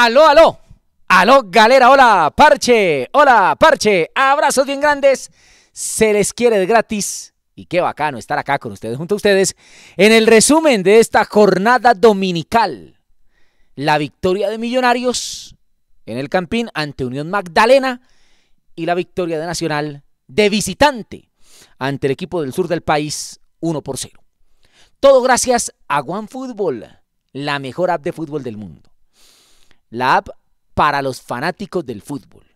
Aló, aló. Aló, galera. Hola, parche. Hola, parche. Abrazos bien grandes. Se les quiere de gratis. Y qué bacano estar acá con ustedes, junto a ustedes, en el resumen de esta jornada dominical. La victoria de Millonarios en el Campín ante Unión Magdalena y la victoria de Nacional de visitante ante el equipo del sur del país 1 por 0. Todo gracias a OneFootball, la mejor app de fútbol del mundo la app para los fanáticos del fútbol.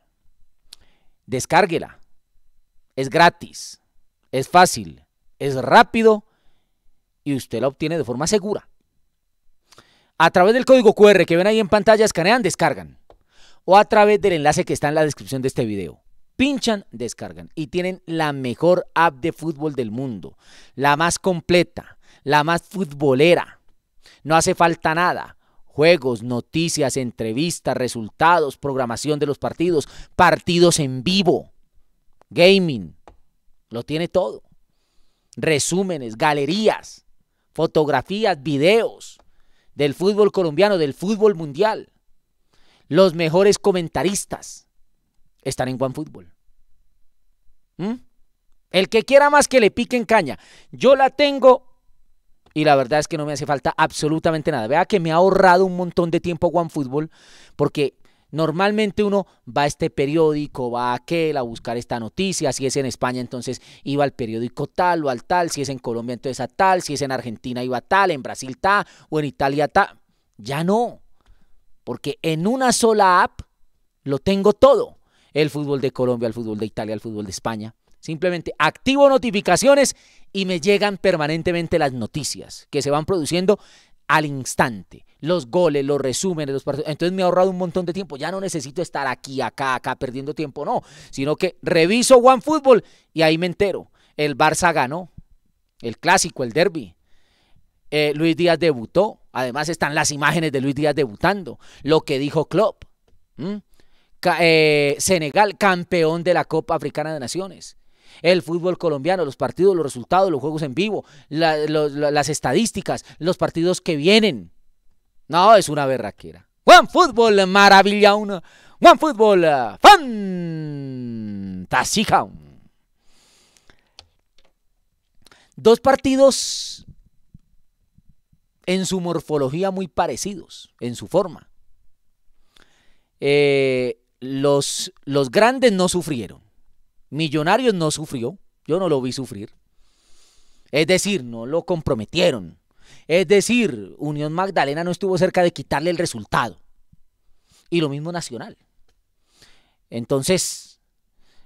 Descárguela. Es gratis, es fácil, es rápido y usted la obtiene de forma segura. A través del código QR que ven ahí en pantalla, escanean, descargan. O a través del enlace que está en la descripción de este video. Pinchan, descargan y tienen la mejor app de fútbol del mundo, la más completa, la más futbolera. No hace falta nada. Juegos, noticias, entrevistas, resultados, programación de los partidos, partidos en vivo, gaming, lo tiene todo. Resúmenes, galerías, fotografías, videos del fútbol colombiano, del fútbol mundial. Los mejores comentaristas están en OneFootball. ¿Mm? El que quiera más que le piquen caña. Yo la tengo y la verdad es que no me hace falta absolutamente nada. Vea que me ha ahorrado un montón de tiempo OneFootball porque normalmente uno va a este periódico, va a aquel a buscar esta noticia, si es en España entonces iba al periódico tal o al tal, si es en Colombia entonces a tal, si es en Argentina iba a tal, en Brasil tal o en Italia tal. Ya no, porque en una sola app lo tengo todo. El fútbol de Colombia, el fútbol de Italia, el fútbol de España. Simplemente activo notificaciones y me llegan permanentemente las noticias que se van produciendo al instante. Los goles, los resúmenes, los partidos. Entonces me ha ahorrado un montón de tiempo. Ya no necesito estar aquí, acá, acá, perdiendo tiempo, no. Sino que reviso OneFootball y ahí me entero. El Barça ganó. El clásico, el derby. Eh, Luis Díaz debutó. Además están las imágenes de Luis Díaz debutando. Lo que dijo Klopp. Eh, Senegal, campeón de la Copa Africana de Naciones el fútbol colombiano, los partidos, los resultados, los juegos en vivo, las estadísticas, los partidos que vienen. No, es una berraquera. Juan Fútbol, maravilla una. Juan Fútbol, fantasía. Dos partidos en su morfología muy parecidos, en su forma. Eh, los, los grandes no sufrieron. Millonarios no sufrió, yo no lo vi sufrir. Es decir, no lo comprometieron. Es decir, Unión Magdalena no estuvo cerca de quitarle el resultado. Y lo mismo Nacional. Entonces,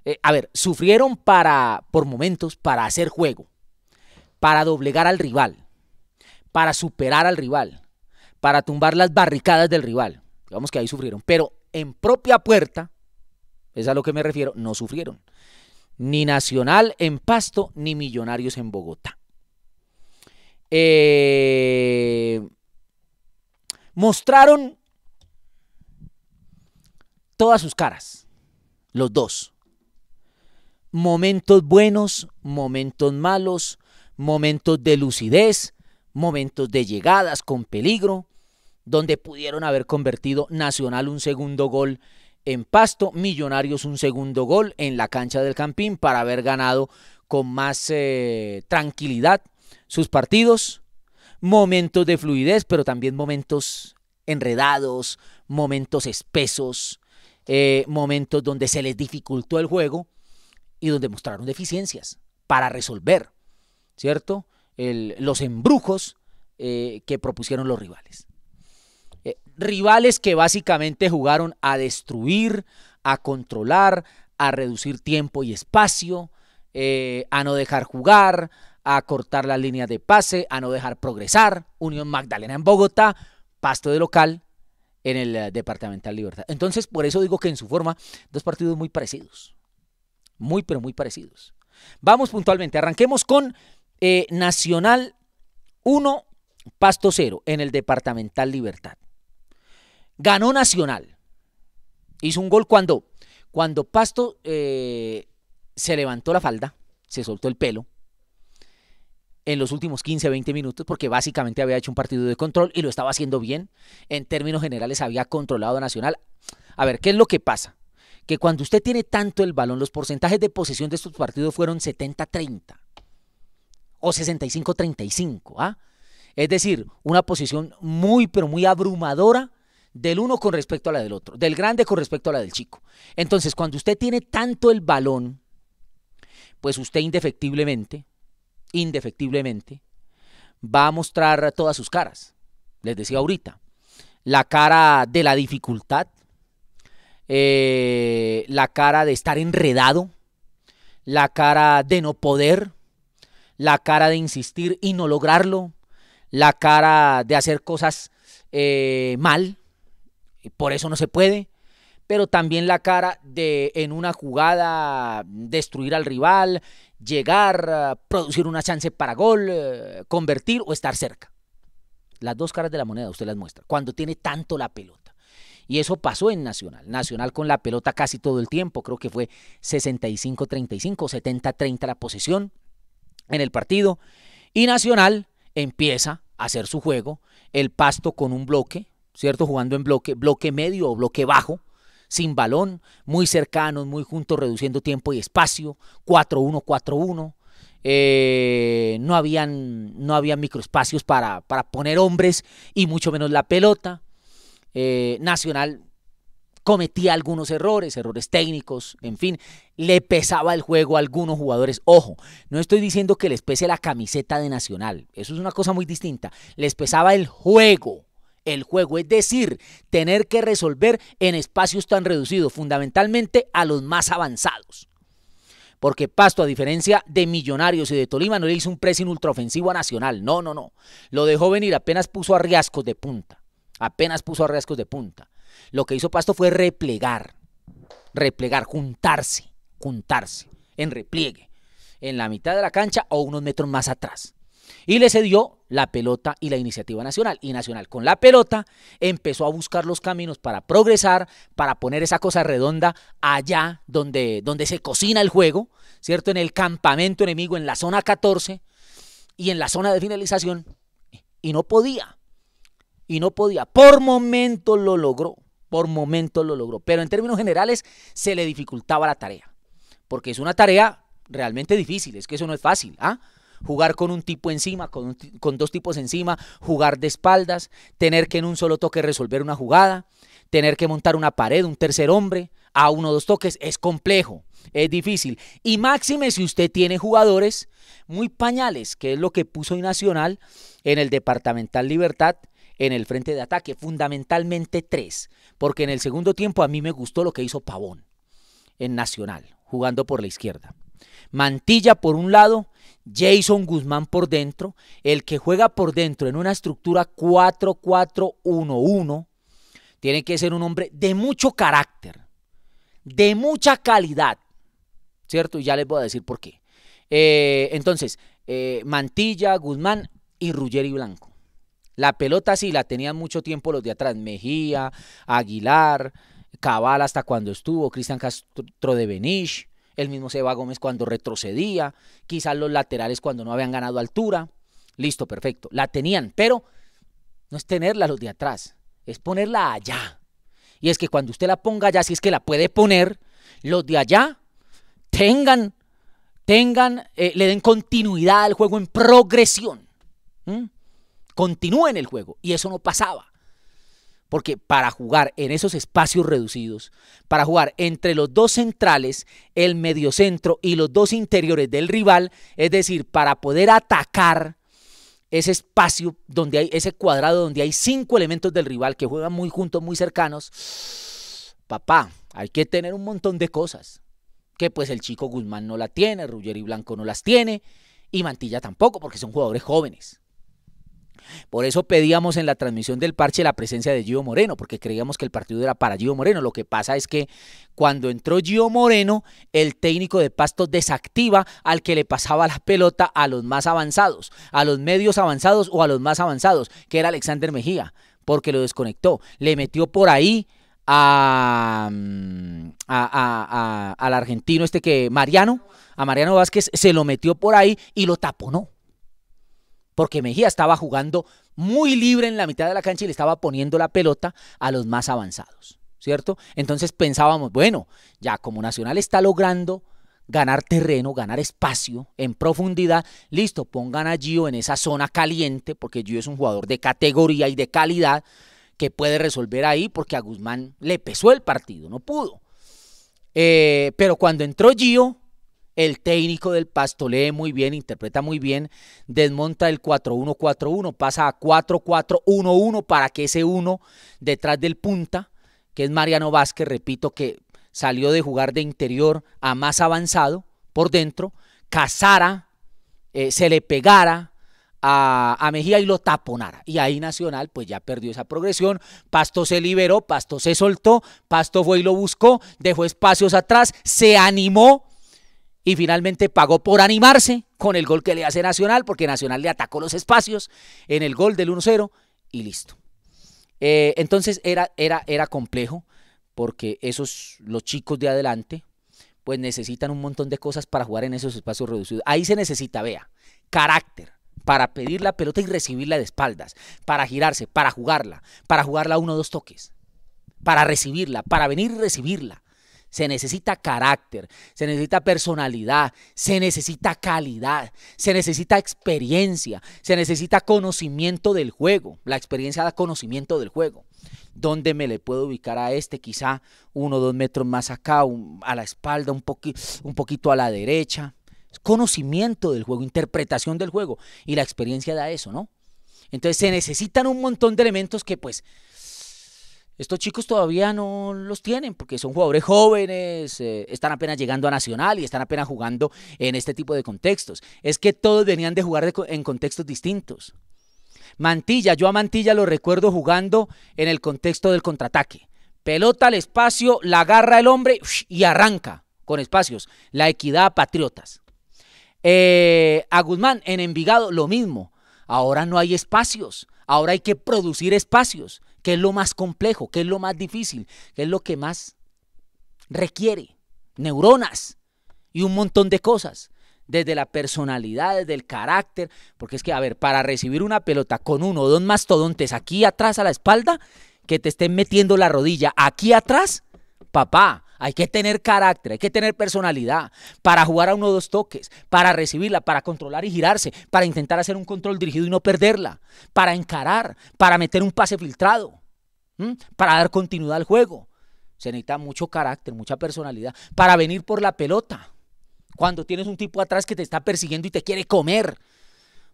eh, a ver, sufrieron para, por momentos, para hacer juego, para doblegar al rival, para superar al rival, para tumbar las barricadas del rival. Digamos que ahí sufrieron. Pero en propia puerta es a lo que me refiero, no sufrieron. Ni Nacional en Pasto, ni Millonarios en Bogotá. Eh, mostraron todas sus caras, los dos. Momentos buenos, momentos malos, momentos de lucidez, momentos de llegadas con peligro, donde pudieron haber convertido Nacional un segundo gol en Pasto, Millonarios un segundo gol en la cancha del Campín para haber ganado con más eh, tranquilidad sus partidos, momentos de fluidez, pero también momentos enredados, momentos espesos, eh, momentos donde se les dificultó el juego y donde mostraron deficiencias para resolver, ¿cierto? los embrujos eh, que propusieron los rivales rivales que básicamente jugaron a destruir, a controlar, a reducir tiempo y espacio, eh, a no dejar jugar, a cortar las líneas de pase, a no dejar progresar. Unión Magdalena en Bogotá, pasto de local en el eh, Departamental Libertad. Entonces, por eso digo que en su forma, dos partidos muy parecidos. Muy, pero muy parecidos. Vamos puntualmente, arranquemos con eh, Nacional 1, Pasto 0 en el Departamental Libertad. Ganó Nacional. Hizo un gol cuando, cuando Pasto eh, se levantó la falda, se soltó el pelo en los últimos 15, 20 minutos, porque básicamente había hecho un partido de control y lo estaba haciendo bien. En términos generales, había controlado Nacional. A ver, ¿qué es lo que pasa? Que cuando usted tiene tanto el balón, los porcentajes de posesión de estos partidos fueron 70-30 o 65-35. ¿ah? Es decir, una posición muy, pero muy abrumadora del uno con respecto a la del otro, del grande con respecto a la del chico. Entonces, cuando usted tiene tanto el balón, pues usted indefectiblemente, indefectiblemente, va a mostrar todas sus caras. Les decía ahorita, la cara de la dificultad, eh, la cara de estar enredado, la cara de no poder, la cara de insistir y no lograrlo, la cara de hacer cosas eh, mal, por eso no se puede. Pero también la cara de en una jugada destruir al rival, llegar, eh, producir una chance para gol, eh, convertir o estar cerca. Las dos caras de la moneda usted las muestra, cuando tiene tanto la pelota. Y eso pasó en Nacional. Nacional con la pelota casi todo el tiempo, creo que fue 65-35, 70-30 la posesión en el partido. Y Nacional empieza a hacer su juego, el pasto con un bloque, ¿cierto? Jugando en bloque, bloque medio o bloque bajo, sin balón, muy cercanos, muy juntos, reduciendo tiempo y espacio, 4-1-4-1. Eh, no, habían, no microespacios para, poner hombres y mucho menos la pelota. Eh, Nacional cometía algunos errores, errores técnicos, en fin, le pesaba el juego a algunos jugadores. Ojo, no estoy diciendo que les pese la camiseta de Nacional, eso es una cosa muy distinta, les pesaba el juego el juego, es decir, tener que resolver en espacios tan reducidos, fundamentalmente a los más avanzados. Porque Pasto, a diferencia de Millonarios y de Tolima, no le hizo un pressing ultraofensivo a Nacional. No, no, no. Lo dejó venir, apenas puso a riascos de punta. Apenas puso a riascos de punta. Lo que hizo Pasto fue replegar. Replegar, juntarse, juntarse, en repliegue. En la mitad de la cancha o unos metros más atrás. Y le cedió la pelota y la iniciativa nacional. Y Nacional con la pelota empezó a buscar los caminos para progresar, para poner esa cosa redonda allá donde, donde se cocina el juego, ¿cierto? En el campamento enemigo, en la zona 14 y en la zona de finalización. Y no podía. Y no podía. Por momento lo logró. Por momentos lo logró. Pero en términos generales se le dificultaba la tarea. Porque es una tarea realmente difícil. Es que eso no es fácil. ¿ah? jugar con un tipo encima, con, dos tipos encima, jugar de espaldas, tener que en un solo toque resolver una jugada, tener que montar una pared, un tercer hombre, a uno o dos toques, es complejo, es difícil. Y máxime si usted tiene jugadores muy pañales, que es lo que puso en Nacional en el Departamental Libertad, en el frente de ataque, fundamentalmente tres, porque en el segundo tiempo a mí me gustó lo que hizo Pavón en Nacional, jugando por la izquierda. Mantilla por un lado, Jason Guzmán por dentro, el que juega por dentro en una estructura 4-4-1-1, tiene que ser un hombre de mucho carácter, de mucha calidad, ¿cierto? Y ya les voy a decir por qué. Eh, entonces, eh, Mantilla, Guzmán y Ruggeri Blanco. La pelota sí la tenían mucho tiempo los de atrás, Mejía, Aguilar, Cabal hasta cuando estuvo, Cristian Castro de Benish el mismo Seba Gómez cuando retrocedía, quizás los laterales cuando no habían ganado altura. Listo, perfecto, la tenían, pero no es tenerla los de atrás, es ponerla allá. Y es que cuando usted la ponga allá, si es que la puede poner, los de allá tengan, tengan, eh, le den continuidad al juego en progresión. Continúen el juego. Y eso no pasaba. Porque para jugar en esos espacios reducidos, para jugar entre los dos centrales, el mediocentro y los dos interiores del rival, es decir, para poder atacar ese espacio donde hay ese cuadrado donde hay cinco elementos del rival que juegan muy juntos, muy cercanos, papá, hay que tener un montón de cosas. Que pues el chico Guzmán no la tiene, y Blanco no las tiene y Mantilla tampoco porque son jugadores jóvenes. Por eso pedíamos en la transmisión del parche la presencia de Gio Moreno, porque creíamos que el partido era para Gio Moreno. Lo que pasa es que cuando entró Gio Moreno, el técnico de Pasto desactiva al que le pasaba la pelota a los más avanzados, a los medios avanzados o a los más avanzados, que era Alexander Mejía, porque lo desconectó. Le metió por ahí a, mm, al argentino este que, Mariano, a Mariano Vázquez, se lo metió por ahí y lo taponó porque Mejía estaba jugando muy libre en la mitad de la cancha y le estaba poniendo la pelota a los más avanzados, ¿cierto? Entonces pensábamos, bueno, ya como Nacional está logrando ganar terreno, ganar espacio en profundidad. Listo, pongan a Gio en esa zona caliente, porque Gio es un jugador de categoría y de calidad que puede resolver ahí, porque a Guzmán le pesó el partido, no pudo. Eh, pero cuando entró Gio, el técnico del Pasto lee muy bien, interpreta muy bien, desmonta el 4-1-4-1, pasa a 4-4-1-1 para que ese uno detrás del punta, que es Mariano Vázquez, repito, que salió de jugar de interior a más avanzado por dentro, cazara, eh, se le pegara, a, a, Mejía y lo taponara. Y ahí Nacional pues ya perdió esa progresión. Pasto se liberó, Pasto se soltó, Pasto fue y lo buscó, dejó espacios atrás, se animó y finalmente pagó por animarse con el gol que le hace Nacional, porque Nacional le atacó los espacios en el gol del 1-0 y listo. Eh, entonces era, era, era complejo, porque esos, los chicos de adelante, pues necesitan un montón de cosas para jugar en esos espacios reducidos. Ahí se necesita, vea, carácter para pedir la pelota y recibirla de espaldas, para girarse, para jugarla, para jugarla uno o dos toques, para recibirla, para venir y recibirla, se necesita carácter, se necesita personalidad, se necesita calidad, se necesita experiencia, se necesita conocimiento del juego. La experiencia da conocimiento del juego. ¿Dónde me le puedo ubicar a este? Quizá uno o dos metros más acá, a la espalda, un, un poquito a la derecha. Conocimiento del juego, interpretación del juego. Y la experiencia da eso, ¿no? Entonces se necesitan un montón de elementos que pues estos chicos todavía no los tienen porque son jugadores jóvenes, eh, están apenas llegando a Nacional y están apenas jugando en este tipo de contextos. Es que todos venían de jugar en contextos distintos. Mantilla, yo a Mantilla lo recuerdo jugando en el contexto del contraataque. Pelota al espacio, la agarra el hombre y arranca con espacios. La equidad Patriotas. Eh, a Guzmán en Envigado lo mismo. Ahora no hay espacios. Ahora hay que producir espacios. ¿Qué es lo más complejo? ¿Qué es lo más difícil? ¿Qué es lo que más requiere? Neuronas y un montón de cosas. Desde la personalidad, desde el carácter. Porque es que, a ver, para recibir una pelota con uno o dos mastodontes aquí atrás a la espalda, que te estén metiendo la rodilla aquí atrás, papá, hay que tener carácter, hay que tener personalidad para jugar a uno o dos toques, para recibirla, para controlar y girarse, para intentar hacer un control dirigido y no perderla, para encarar, para meter un pase filtrado, para dar continuidad al juego. Se necesita mucho carácter, mucha personalidad, para venir por la pelota. Cuando tienes un tipo atrás que te está persiguiendo y te quiere comer.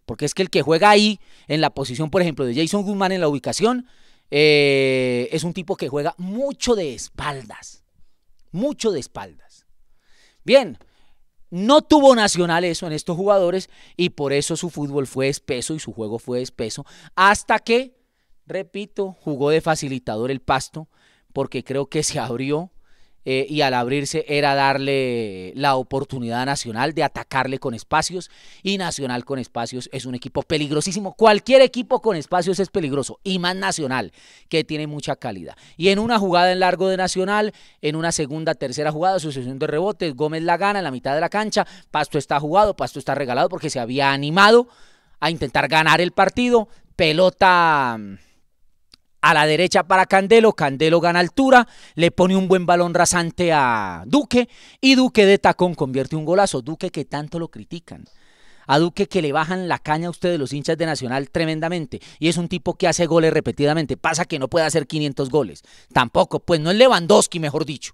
Porque es que el que juega ahí, en la posición, por ejemplo, de Jason Guzmán en la ubicación, eh, es un tipo que juega mucho de espaldas mucho de espaldas. Bien, no tuvo Nacional eso en estos jugadores y por eso su fútbol fue espeso y su juego fue espeso hasta que, repito, jugó de facilitador el pasto porque creo que se abrió eh, y al abrirse era darle la oportunidad a Nacional de atacarle con espacios y Nacional con espacios es un equipo peligrosísimo. Cualquier equipo con espacios es peligroso y más Nacional que tiene mucha calidad. Y en una jugada en largo de Nacional, en una segunda, tercera jugada, sucesión de rebotes, Gómez la gana en la mitad de la cancha, Pasto está jugado, Pasto está regalado porque se había animado a intentar ganar el partido, pelota mm, a la derecha para Candelo, Candelo gana altura, le pone un buen balón rasante a Duque y Duque de tacón convierte un golazo, Duque que tanto lo critican. A Duque que le bajan la caña a ustedes los hinchas de Nacional tremendamente. Y es un tipo que hace goles repetidamente. Pasa que no puede hacer 500 goles. Tampoco, pues no es Lewandowski, mejor dicho.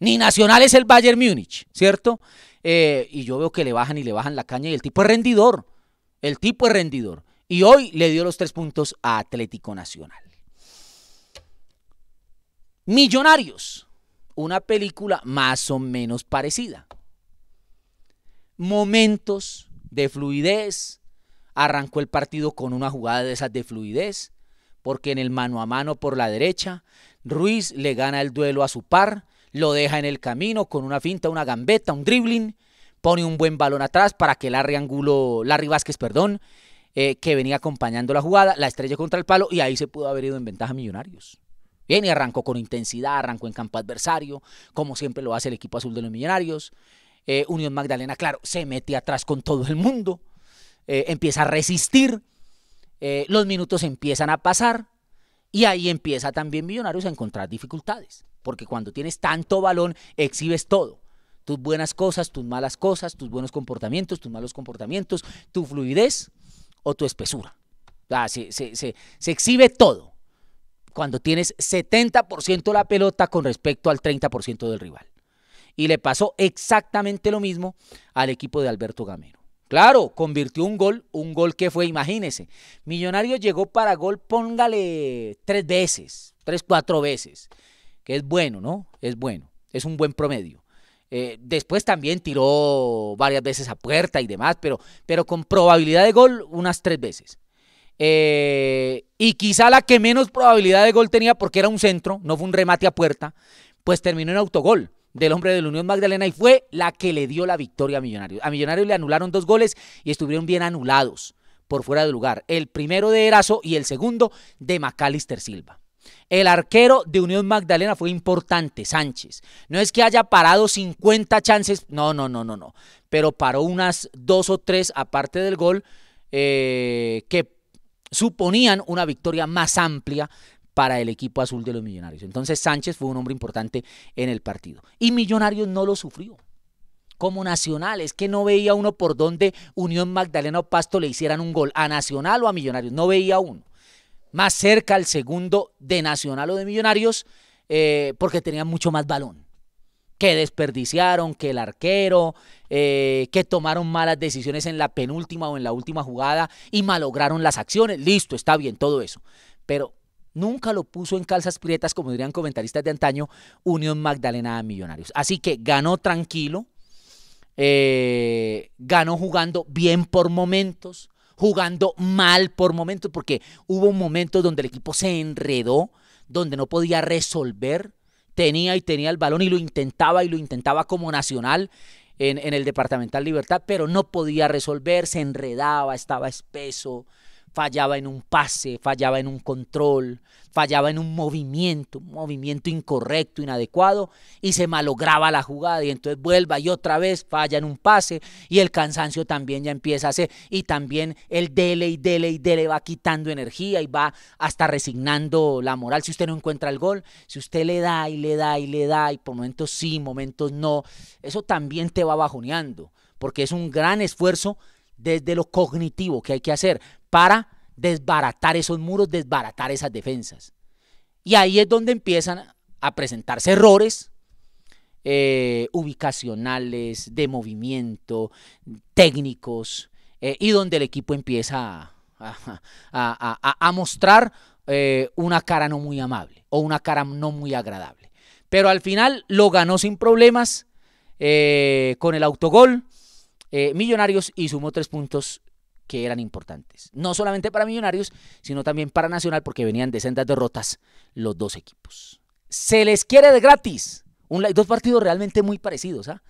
Ni Nacional es el Bayern Múnich, ¿cierto? Eh, y yo veo que le bajan y le bajan la caña y el tipo es rendidor. El tipo es rendidor. Y hoy le dio los tres puntos a Atlético Nacional. Millonarios, una película más o menos parecida. Momentos de fluidez. Arrancó el partido con una jugada de esas de fluidez, porque en el mano a mano por la derecha, Ruiz le gana el duelo a su par, lo deja en el camino con una finta, una gambeta, un dribbling, pone un buen balón atrás para que Larry Angulo, Larry Vázquez, perdón, eh, que venía acompañando la jugada, la estrella contra el palo y ahí se pudo haber ido en ventaja Millonarios. Bien, y arrancó con intensidad, arrancó en campo adversario, como siempre lo hace el equipo azul de los Millonarios. Eh, Unión Magdalena, claro, se mete atrás con todo el mundo, eh, empieza a resistir, eh, los minutos empiezan a pasar y ahí empieza también Millonarios a encontrar dificultades, porque cuando tienes tanto balón, exhibes todo. Tus buenas cosas, tus malas cosas, tus buenos comportamientos, tus malos comportamientos, tu fluidez o tu espesura. se, se exhibe todo cuando tienes 70% la pelota con respecto al 30% del rival. Y le pasó exactamente lo mismo al equipo de Alberto Gamero. Claro, convirtió un gol, un gol que fue, imagínese, Millonario llegó para gol, póngale tres veces, tres, cuatro veces, que es bueno, ¿no? Es bueno, es un buen promedio. Eh, después también tiró varias veces a puerta y demás, pero, pero con probabilidad de gol unas tres veces. Eh, y quizá la que menos probabilidad de gol tenía porque era un centro, no fue un remate a puerta, pues terminó en autogol del hombre de la Unión Magdalena y fue la que le dio la victoria a Millonarios. A Millonarios le anularon dos goles y estuvieron bien anulados por fuera de lugar. El primero de Erazo y el segundo de Macalister Silva. El arquero de Unión Magdalena fue importante, Sánchez. No es que haya parado 50 chances, no, no, no, no, no. Pero paró unas dos o tres aparte del gol eh, que suponían una victoria más amplia para el equipo azul de los Millonarios. Entonces Sánchez fue un hombre importante en el partido. Y Millonarios no lo sufrió. Como Nacional, es que no veía uno por donde Unión Magdalena o Pasto le hicieran un gol a Nacional o a Millonarios. No veía uno. Más cerca al segundo de Nacional o de Millonarios eh, porque tenían mucho más balón que desperdiciaron, que el arquero, eh, que tomaron malas decisiones en la penúltima o en la última jugada y malograron las acciones. Listo, está bien, todo eso. Pero nunca lo puso en calzas prietas, como dirían comentaristas de antaño, Unión Magdalena a Millonarios. Así que ganó tranquilo, eh, ganó jugando bien por momentos, jugando mal por momentos, porque hubo momentos donde el equipo se enredó, donde no podía resolver tenía y tenía el balón y lo intentaba y lo intentaba como nacional en, en el Departamental Libertad, pero no podía resolver, se enredaba, estaba espeso fallaba en un pase, fallaba en un control, fallaba en un movimiento, un movimiento incorrecto, inadecuado, y se malograba la jugada y entonces vuelva y otra vez falla en un pase y el cansancio también ya empieza a ser y también el dele y dele y dele va quitando energía y va hasta resignando la moral si usted no encuentra el gol, si usted le da y le da y le da y por momentos sí, momentos no, eso también te va bajoneando porque es un gran esfuerzo desde lo cognitivo que hay que hacer para desbaratar esos muros, desbaratar esas defensas. Y ahí es donde empiezan a presentarse errores eh, ubicacionales, de movimiento, técnicos, eh, y donde el equipo empieza a, mostrar eh, una cara no muy amable o una cara no muy agradable. Pero al final lo ganó sin problemas con el autogol eh, Millonarios y sumó tres puntos que eran importantes. No solamente para Millonarios, sino también para Nacional, porque venían de sendas derrotas los dos equipos. Se les quiere de gratis. dos partidos realmente muy parecidos. ¿ah?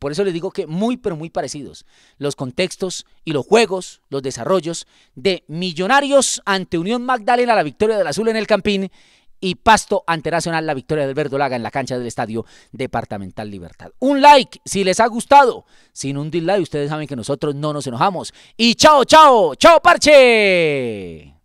Por eso les digo que muy, pero muy parecidos. Los contextos y los juegos, los desarrollos de Millonarios ante Unión Magdalena, la victoria del Azul en el Campín y Pasto ante Nacional la victoria del Verdolaga en la cancha del Estadio Departamental Libertad. Un like si les ha gustado, sin un dislike ustedes saben que nosotros no nos enojamos. Y chao, chao, chao parche.